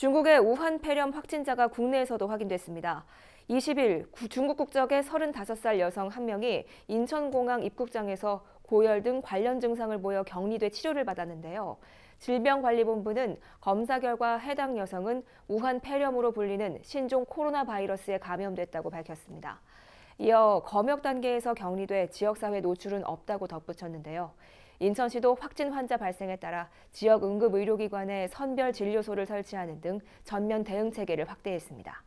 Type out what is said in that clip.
중국의 우한 폐렴 확진자가 국내에서도 확인됐습니다. 20일 중국 국적의 35살 여성 한 명이 인천공항 입국장에서 고열 등 관련 증상을 보여 격리돼 치료를 받았는데요. 질병관리본부는 검사 결과 해당 여성은 우한 폐렴으로 불리는 신종 코로나 바이러스에 감염됐다고 밝혔습니다. 이어 검역 단계에서 격리돼 지역사회 노출은 없다고 덧붙였는데요. 인천시도 확진 환자 발생에 따라 지역 응급의료기관에 선별 진료소를 설치하는 등 전면 대응 체계를 확대했습니다.